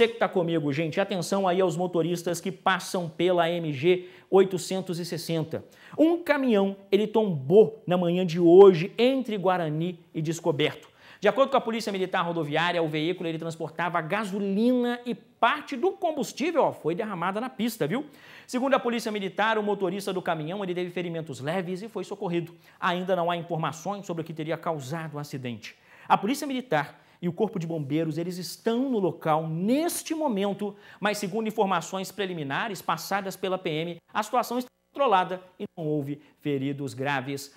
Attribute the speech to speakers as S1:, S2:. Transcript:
S1: Você que está comigo, gente, atenção aí aos motoristas que passam pela MG 860. Um caminhão, ele tombou na manhã de hoje entre Guarani e Descoberto. De acordo com a Polícia Militar Rodoviária, o veículo ele transportava gasolina e parte do combustível ó, foi derramada na pista, viu? Segundo a Polícia Militar, o motorista do caminhão ele teve ferimentos leves e foi socorrido. Ainda não há informações sobre o que teria causado o acidente. A Polícia Militar e o Corpo de Bombeiros, eles estão no local neste momento, mas segundo informações preliminares passadas pela PM, a situação está controlada e não houve feridos graves.